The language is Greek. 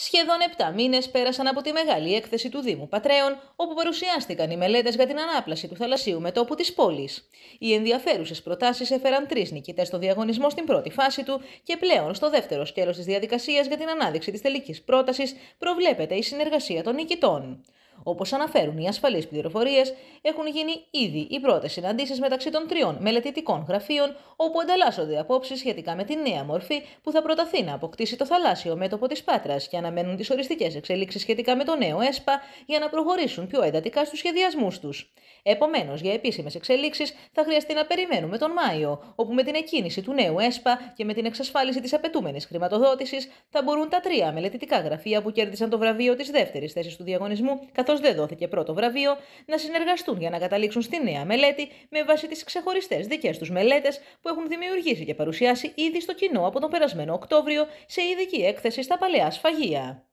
Σχεδόν 7 μήνες πέρασαν από τη μεγάλη έκθεση του Δήμου Πατρέων, όπου παρουσιάστηκαν οι μελέτες για την ανάπλαση του θαλασσίου μετόπου της πόλης. Οι ενδιαφέρουσες προτάσεις έφεραν τρεις νικητές στο διαγωνισμό στην πρώτη φάση του και πλέον στο δεύτερο σκέλος της διαδικασίας για την ανάδειξη της τελικής πρότασης προβλέπεται η συνεργασία των νικητών. Όπως αναφέρουν οι ασφαλείς πληροφορίες, έχουν γίνει ήδη οι πρώτες συναντήσεις μεταξύ των τριών μελετητικών γραφείων, όπου ανταλλάσσονται απόψεις σχετικά με τη νέα μορφή που θα προταθεί να αποκτήσει το θαλάσσιο μέτωπο της Πάτρας και αναμένουν τις οριστικές εξελίξεις σχετικά με το νέο ΕΣΠΑ για να προχωρήσουν πιο εντατικά στους σχεδιασμούς τους. Επομένως, για επίσημες εξελίξεις θα χρειαστεί να περιμένουμε τον Μάιο, όπου με την εκκίνηση του νέου ΕΣΠΑ και με την εξασφάλιση της απαιτούμενης χρηματοδότησης θα μπορούν τα τρία μελετητικά γραφεία που κέρδισαν το βραβείο της δεύτερης θέσης του διαγωνισμού, καθώς δεν δόθηκε πρώτο βραβείο, να συνεργαστούν για να καταλήξουν στη νέα μελέτη με βάση τις ξεχωριστές δικές τους μελέτες που έχουν δημιουργήσει και παρουσιάσει ήδη στο κοινό από τον περασμένο Οκτώβριο σε ειδική έκθεση στα παλαιά σφαγεία.